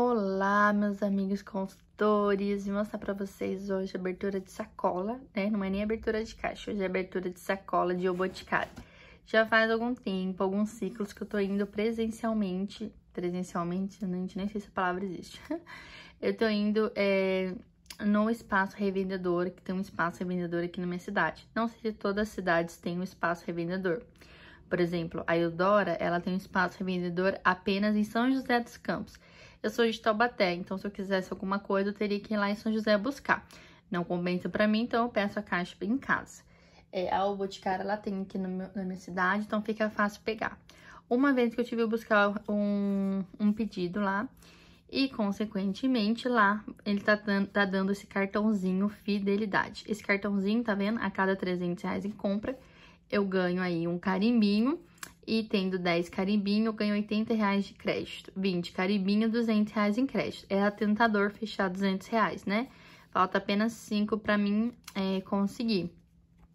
Olá, meus amigos consultores! Vou mostrar para vocês hoje a abertura de sacola, né? Não é nem abertura de caixa, hoje é abertura de sacola de oboticário. Já faz algum tempo, alguns ciclos que eu tô indo presencialmente, presencialmente, a gente nem sei se a palavra existe. eu tô indo é, no espaço revendedor, que tem um espaço revendedor aqui na minha cidade. Não sei se todas as cidades têm um espaço revendedor. Por exemplo, a Eudora, ela tem um espaço revendedor apenas em São José dos Campos. Eu sou de Taubaté, então se eu quisesse alguma coisa, eu teria que ir lá em São José buscar. Não compensa para mim, então eu peço a caixa em casa. É, a Boticário ela tem aqui meu, na minha cidade, então fica fácil pegar. Uma vez que eu tive que buscar um, um pedido lá, e, consequentemente, lá ele tá, tá, dando esse cartãozinho fidelidade. Esse cartãozinho, tá vendo? A cada 300 reais em compra, eu ganho aí um carimbinho e tendo 10 eu ganho 80 reais de crédito. 20 caribinho 200 reais em crédito. É tentador fechar 200 reais, né? Falta apenas 5 para mim é, conseguir.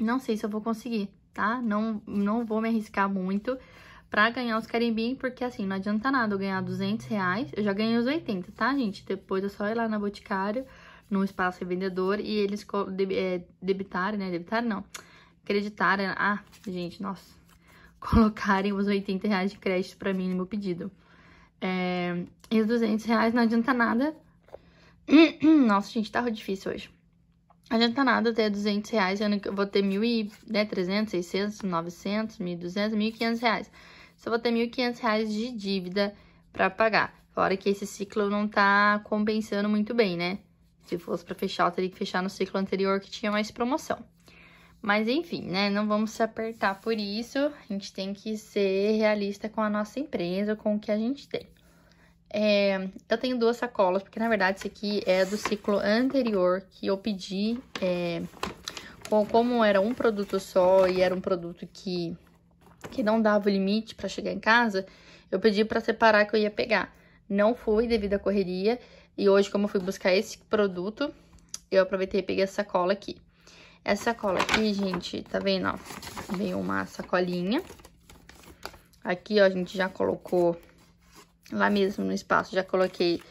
Não sei se eu vou conseguir, tá? Não, não vou me arriscar muito para ganhar os caribinhos porque assim, não adianta nada eu ganhar 200 reais. Eu já ganhei os 80, tá, gente? Depois é só ir lá na Boticário, no Espaço Revendedor, e eles é, debitarem, né? Debitar não. Acreditaram. Né? Ah, gente, nossa colocarem os 80 reais de crédito para mim no meu pedido. É, e os 200 reais não adianta nada. Nossa, gente, tá difícil hoje. Não adianta nada ter 200 reais, eu vou ter 1.300, 600, 900, 1.200, 1.500 reais. Só vou ter 1.500 reais de dívida para pagar. Fora que esse ciclo não tá compensando muito bem, né? Se fosse para fechar, eu teria que fechar no ciclo anterior que tinha mais promoção. Mas enfim, né? Não vamos se apertar por isso. A gente tem que ser realista com a nossa empresa, com o que a gente tem. É, eu tenho duas sacolas, porque na verdade isso aqui é do ciclo anterior que eu pedi. É, como era um produto só e era um produto que, que não dava o limite para chegar em casa, eu pedi para separar que eu ia pegar. Não foi devido à correria. E hoje, como eu fui buscar esse produto, eu aproveitei e peguei essa sacola aqui. Essa sacola aqui, gente, tá vendo, ó? Veio uma sacolinha. Aqui, ó, a gente já colocou lá mesmo no espaço, já coloquei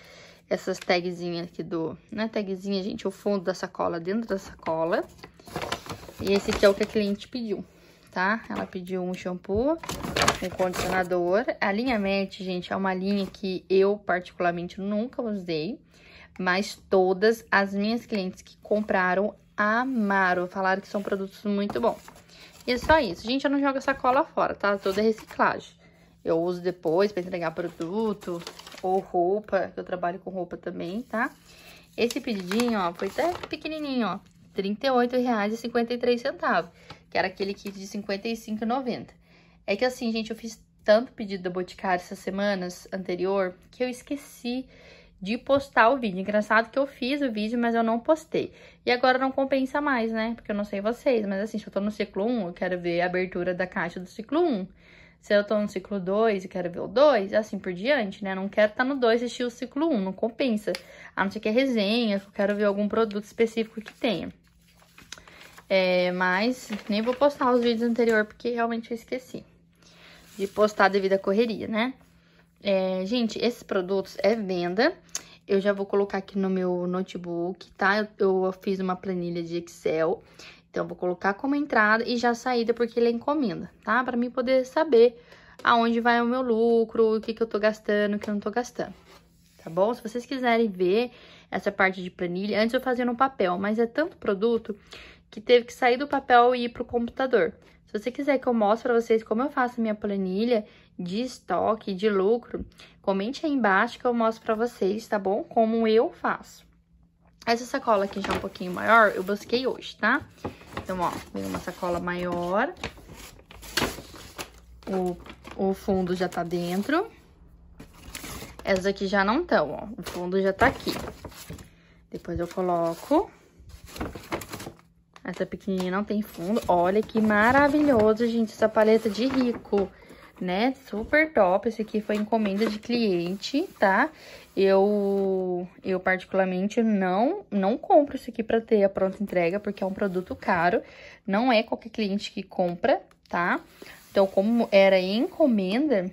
essas tagzinhas aqui do... Não é tagzinha, gente, é o fundo da sacola dentro da sacola. E esse aqui é o que a cliente pediu, tá? Ela pediu um shampoo, um condicionador. A linha Match, gente, é uma linha que eu particularmente nunca usei. Mas todas as minhas clientes que compraram amaram, falaram que são produtos muito bons. E é só isso. Gente, eu não jogo essa cola fora, tá? Toda é reciclagem. Eu uso depois pra entregar produto ou roupa, eu trabalho com roupa também, tá? Esse pedidinho, ó, foi até pequenininho, ó. R$ 38,53, que era aquele kit de R$ 55,90. É que assim, gente, eu fiz tanto pedido da Boticário essas semanas anterior que eu esqueci de postar o vídeo. Engraçado que eu fiz o vídeo, mas eu não postei. E agora não compensa mais, né? Porque eu não sei vocês, mas assim, se eu tô no ciclo 1, eu quero ver a abertura da caixa do ciclo 1. Se eu tô no ciclo 2 e quero ver o 2, assim por diante, né? não quero estar tá no 2 e assistir o ciclo 1, não compensa. A não ser que é resenha, que eu quero ver algum produto específico que tenha. É, mas nem vou postar os vídeos anteriores, porque realmente eu esqueci de postar devido à correria, né? É, gente, esses produtos é venda. Eu já vou colocar aqui no meu notebook, tá? Eu, eu fiz uma planilha de Excel. Então, vou colocar como entrada e já saída, porque ele é encomenda, tá? Pra mim poder saber aonde vai o meu lucro, o que, que eu tô gastando, o que eu não tô gastando, tá bom? Se vocês quiserem ver essa parte de planilha, antes eu fazia no papel, mas é tanto produto que teve que sair do papel e ir pro computador. Se você quiser que eu mostre pra vocês como eu faço a minha planilha de estoque, de lucro, comente aí embaixo que eu mostro para vocês, tá bom? Como eu faço. Essa sacola aqui já é um pouquinho maior, eu busquei hoje, tá? Então, ó, vem uma sacola maior. O, o fundo já tá dentro. Essas aqui já não estão, ó. O fundo já tá aqui. Depois eu coloco. Essa pequenininha não tem fundo. Olha que maravilhoso, gente, essa paleta de rico né? Super top, esse aqui foi encomenda de cliente, tá? Eu, eu particularmente não, não compro isso aqui pra ter a pronta entrega, porque é um produto caro, não é qualquer cliente que compra, tá? Então, como era encomenda,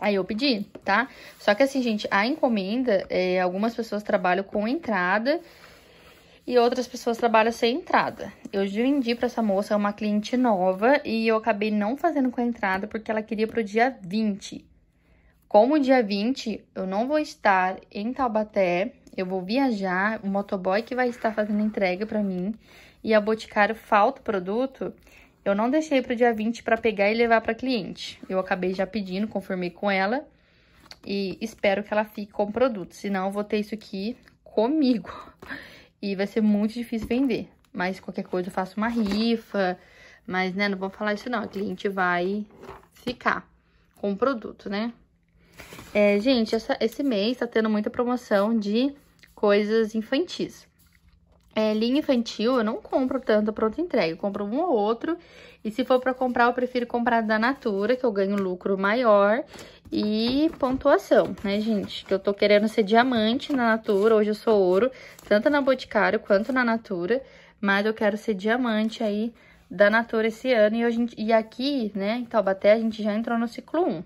Aí eu pedi, tá? Só que assim, gente, a encomenda, é, algumas pessoas trabalham com entrada e outras pessoas trabalham sem entrada. Eu vendi para essa moça, é uma cliente nova, e eu acabei não fazendo com a entrada porque ela queria pro dia 20. Como dia 20 eu não vou estar em Taubaté, eu vou viajar, o motoboy que vai estar fazendo entrega para mim e a Boticário falta produto, eu não deixei pro dia 20 para pegar e levar para cliente. Eu acabei já pedindo, confirmei com ela e espero que ela fique com o produto, senão eu vou ter isso aqui comigo. e vai ser muito difícil vender. Mas qualquer coisa eu faço uma rifa, mas, né, não vou falar isso não, a cliente vai ficar com o produto, né? É, gente, essa, esse mês tá tendo muita promoção de coisas infantis. É, linha infantil eu não compro tanto pronto entrega, eu compro um ou outro. E se for para comprar, eu prefiro comprar da Natura, que eu ganho lucro maior e pontuação, né, gente? Que eu tô querendo ser diamante na Natura, hoje eu sou ouro, tanto na Boticário quanto na Natura, mas eu quero ser diamante aí da Natura esse ano. E, a gente, e aqui, né, em Taubaté, a gente já entrou no ciclo 1.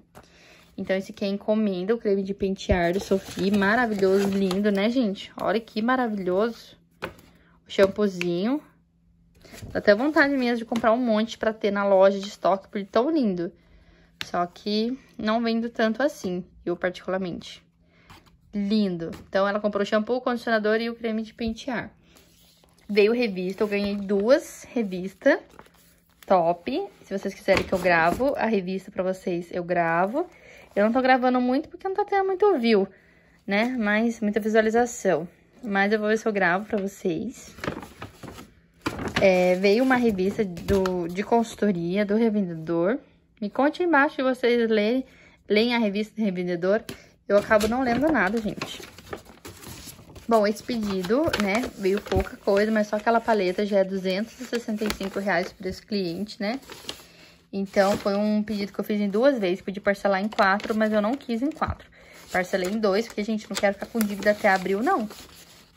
Então, esse aqui é encomenda, o creme de pentear do Sophie, maravilhoso, lindo, né, gente? Olha que maravilhoso. O shampoozinho. Dá até vontade mesmo de comprar um monte pra ter na loja de estoque, porque tão lindo. Só que não vendo tanto assim, eu particularmente. Lindo. Então, ela comprou o shampoo, o condicionador e o creme de pentear. Veio revista, eu ganhei duas revistas. Top. Se vocês quiserem que eu gravo a revista pra vocês, eu gravo. Eu não tô gravando muito porque não tá tendo muito view, né? Mas, muita visualização. Mas eu vou ver se eu gravo pra vocês. É, veio uma revista do, de consultoria do revendedor. Me conte embaixo se vocês lerem, leem a revista do revendedor. Eu acabo não lendo nada, gente. Bom, esse pedido, né, veio pouca coisa, mas só aquela paleta já é 265 reais para esse cliente, né? Então, foi um pedido que eu fiz em duas vezes, pedi parcelar em quatro, mas eu não quis em quatro. Parcelei em dois, porque, gente, não quero ficar com dívida até abril, não.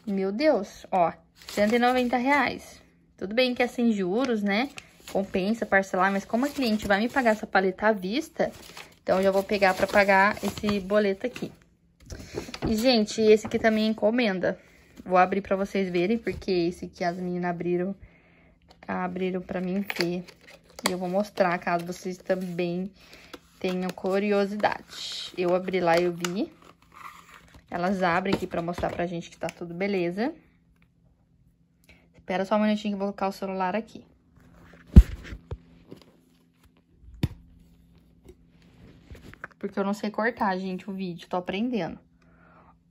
Meu Deus, ó, 190 reais. Tudo bem que é sem juros, né? compensa parcelar, mas como a cliente vai me pagar essa paleta à vista, então eu já vou pegar para pagar esse boleto aqui. E, gente, esse aqui também é encomenda. Vou abrir para vocês verem, porque esse aqui as meninas abriram, abriram para mim ver. E eu vou mostrar, caso vocês também tenham curiosidade. Eu abri lá e eu vi. Elas abrem aqui para mostrar pra gente que tá tudo beleza. Espera só um minutinho que eu vou colocar o celular aqui. Porque eu não sei cortar, gente, o vídeo. Tô aprendendo.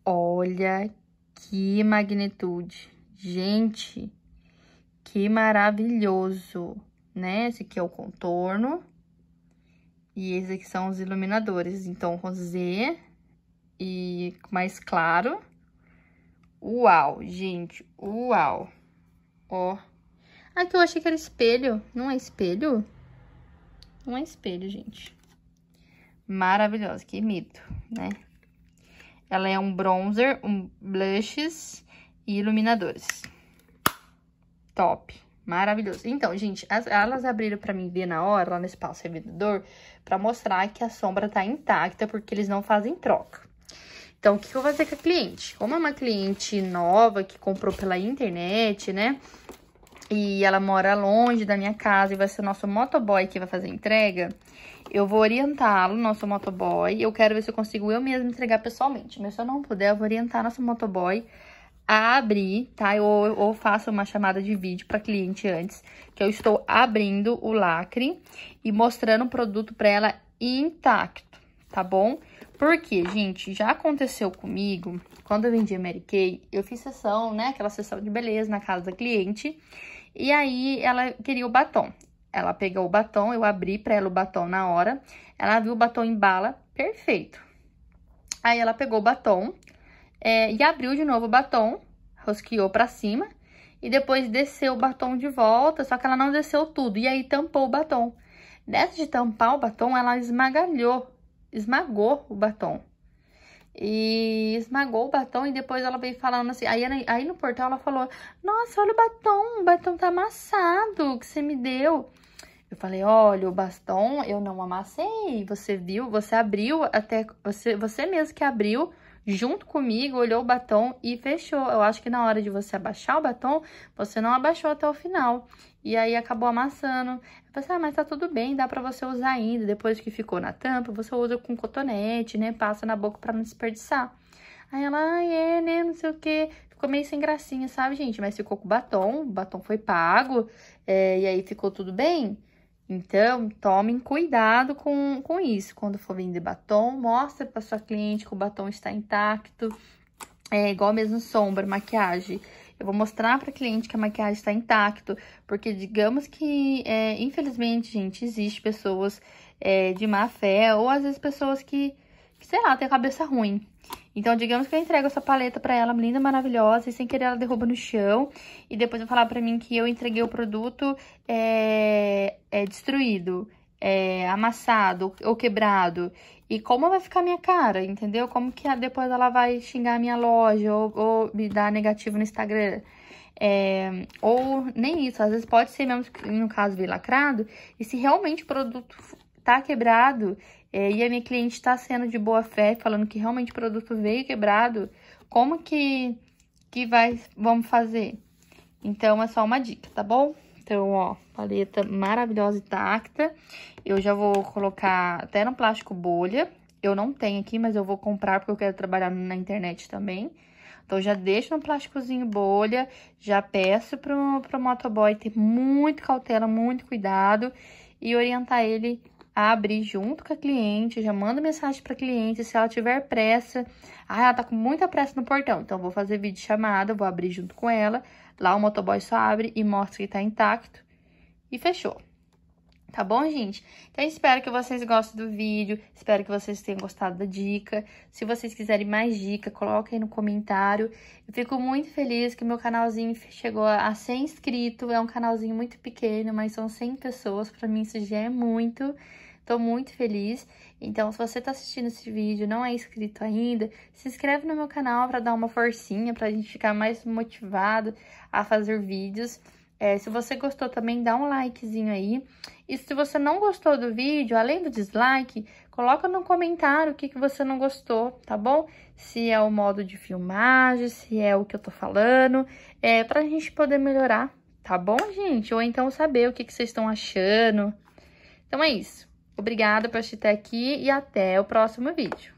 Olha que magnitude. Gente, que maravilhoso, né? Esse aqui é o contorno. E esses aqui são os iluminadores. Então, rosé e mais claro. Uau, gente, uau. Ó. Aqui eu achei que era espelho. Não é espelho? Não é espelho, gente. Maravilhosa, que mito, né? Ela é um bronzer, um blushes e iluminadores. Top. Maravilhoso. Então, gente, as, elas abriram pra mim ver na hora, lá no espaço revendedor, pra mostrar que a sombra tá intacta, porque eles não fazem troca. Então, o que, eu vou fazer com a cliente? Como é uma cliente nova, que comprou pela internet, né? E ela mora longe da minha casa e vai ser o nosso motoboy que vai fazer a entrega... Eu vou orientá-lo, nosso motoboy. Eu quero ver se eu consigo eu mesma entregar pessoalmente. Mas se eu não puder, eu vou orientar nosso motoboy a abrir, tá? Eu, ou faço uma chamada de vídeo para cliente antes, que eu estou abrindo o lacre e mostrando o produto para ela intacto, tá bom? Porque, gente, já aconteceu comigo, quando eu vendi a Mary Kay, eu fiz sessão, né, aquela sessão de beleza na casa da cliente, e aí ela queria o batom. Ela pegou o batom, eu abri pra ela o batom na hora. Ela viu o batom em bala, perfeito. Aí ela pegou o batom é, e abriu de novo o batom, rosqueou pra cima. E depois desceu o batom de volta, só que ela não desceu tudo. E aí tampou o batom. Nessa de tampar o batom, ela esmagalhou, esmagou o batom. E esmagou o batom e depois ela veio falando assim. Aí, aí no portal ela falou: Nossa, olha o batom, o batom tá amassado que você me deu. Eu falei, olha, o bastão eu não amassei, você viu, você abriu, até você, você mesmo que abriu, junto comigo, olhou o batom e fechou. Eu acho que na hora de você abaixar o batom, você não abaixou até o final. E aí acabou amassando. Eu pensei, assim, ah, mas tá tudo bem, dá pra você usar ainda. Depois que ficou na tampa, você usa com cotonete, né? Passa na boca pra não desperdiçar. Aí ela, ah, é, né? Não sei o que Ficou meio sem gracinha, sabe, gente? Mas ficou com batom, o batom foi pago, é, e aí ficou tudo bem. Então, tomem cuidado com, com isso. Quando for vender batom, mostre para sua cliente que o batom está intacto. É igual mesmo sombra, maquiagem. Eu vou mostrar para cliente que a maquiagem está intacto, porque digamos que, é, infelizmente, gente, existe pessoas é, de má fé ou às vezes pessoas que sei lá, tem a cabeça ruim. Então, digamos que eu entrego essa paleta pra ela, linda, maravilhosa, e sem querer ela derruba no chão. E depois eu falar pra mim que eu entreguei o produto é, é destruído, é, amassado ou quebrado. E como vai ficar a minha cara, entendeu? Como que depois ela vai xingar a minha loja ou, ou me dar negativo no Instagram? É, ou nem isso, às vezes pode ser mesmo, no caso, vir lacrado, e se realmente o produto tá quebrado é, e a minha cliente está sendo de boa fé, falando que realmente o produto veio quebrado, como que, que vai, vamos fazer? Então, é só uma dica, tá bom? Então, ó, paleta maravilhosa intacta. Eu já vou colocar até no plástico bolha. Eu não tenho aqui, mas eu vou comprar porque eu quero trabalhar na internet também. Então, já deixo no plásticozinho bolha, já peço pro, pro motoboy ter muito cautela, muito cuidado e orientar ele abrir junto com a cliente, já mando mensagem para a cliente se ela tiver pressa. Ah, ela tá com muita pressa no portão, então vou fazer vídeo chamada, vou abrir junto com ela. Lá o motoboy só abre e mostra que tá intacto e fechou. Tá bom, gente? Então, espero que vocês gostem do vídeo, espero que vocês tenham gostado da dica. Se vocês quiserem mais dica, coloquem aí no comentário. Eu fico muito feliz que meu canalzinho chegou a 100 inscritos, é um canalzinho muito pequeno, mas são 100 pessoas, pra mim isso já é muito. Tô muito feliz. Então, se você tá assistindo esse vídeo, não é inscrito ainda, se inscreve no meu canal para dar uma forcinha, pra gente ficar mais motivado a fazer vídeos. É, se você gostou também, dá um likezinho aí. E se você não gostou do vídeo, além do dislike, coloca no comentário o que, que você não gostou, tá bom? Se é o modo de filmagem, se é o que eu tô falando, é pra gente poder melhorar, tá bom, gente? Ou então saber o que, que vocês estão achando. Então é isso. Obrigada por assistir até aqui e até o próximo vídeo.